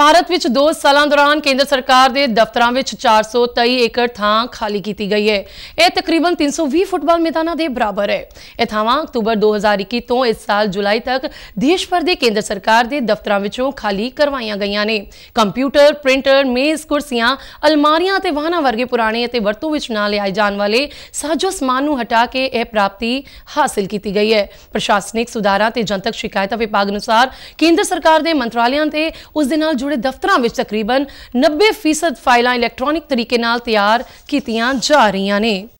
ਭਾਰਤ ਵਿੱਚ 2 ਸਾਲਾਂ ਦੌਰਾਨ ਕੇਂਦਰ ਸਰਕਾਰ ਦੇ ਦਫ਼ਤਰਾਂ ਵਿੱਚ 423 ਏਕੜ ਥਾਂ ਖਾਲੀ ਕੀਤੀ ਗਈ ਹੈ ਇਹ ਤਕਰੀਬਨ 320 ਫੁੱਟਬਾਲ ਮੈਦਾਨਾਂ ਦੇ ਬਰਾਬਰ ਹੈ ਇਹ ਥਾਵਾਂ ਅਕਤੂਬਰ 2021 ਤੋਂ ਇਸ ਸਾਲ ਜੁਲਾਈ ਤੱਕ ਦੇਸ਼ ਭਰ ਦੇ ਕੇਂਦਰ ਸਰਕਾਰ ਦੇ ਦਫ਼ਤਰਾਂ ਵਿੱਚੋਂ ਖਾਲੀ ਕਰਵਾਈਆਂ ਗਈਆਂ ਨੇ ਕੰਪਿਊਟਰ ਪ੍ਰਿੰਟਰ ਮੇਜ਼ ਕੁਰਸੀਆਂ ਅਲਮਾਰੀਆਂ ਅਤੇ ਵਾਹਨਾਂ ਵਰਗੇ ਪੁਰਾਣੇ ਅਤੇ ਵਰਤੋਂ ਵਿੱਚ ਨਾ ਲਿਆਏ ਜਾਣ ਵਾਲੇ ਸਾਜੋ ਸਮਾਨ ਨੂੰ ਹਟਾ ਕੇ ਇਹ ਪ੍ਰਾਪਤੀ ਹਾਸਲ ਕੀਤੀ ਗਈ ਹੈ ਪ੍ਰਸ਼ਾਸਨਿਕ ਸੁਧਾਰਾਂ ਤੇ ਜਨਤਕ ਸ਼ਿਕਾਇਤਾਂ ਵਿਭਾਗ ਅਨੁਸਾਰ ਕੇਂਦਰ ਸਰਕਾਰ ਦੇ ਮੰਤਰਾਲਿਆਂ ਤੇ ਉਸ ਦੇ ਨਾਲ ਜੁੜੇ ਦਫ਼ਤਰਾਂ ਵਿੱਚ ਤਕਰੀਬਨ 90% ਫਾਈਲਾਂ ਇਲੈਕਟ੍ਰੋਨਿਕ ਤਰੀਕੇ ਨਾਲ ਤਿਆਰ ਕੀਤੀਆਂ ਜਾ ਰਹੀਆਂ ਨੇ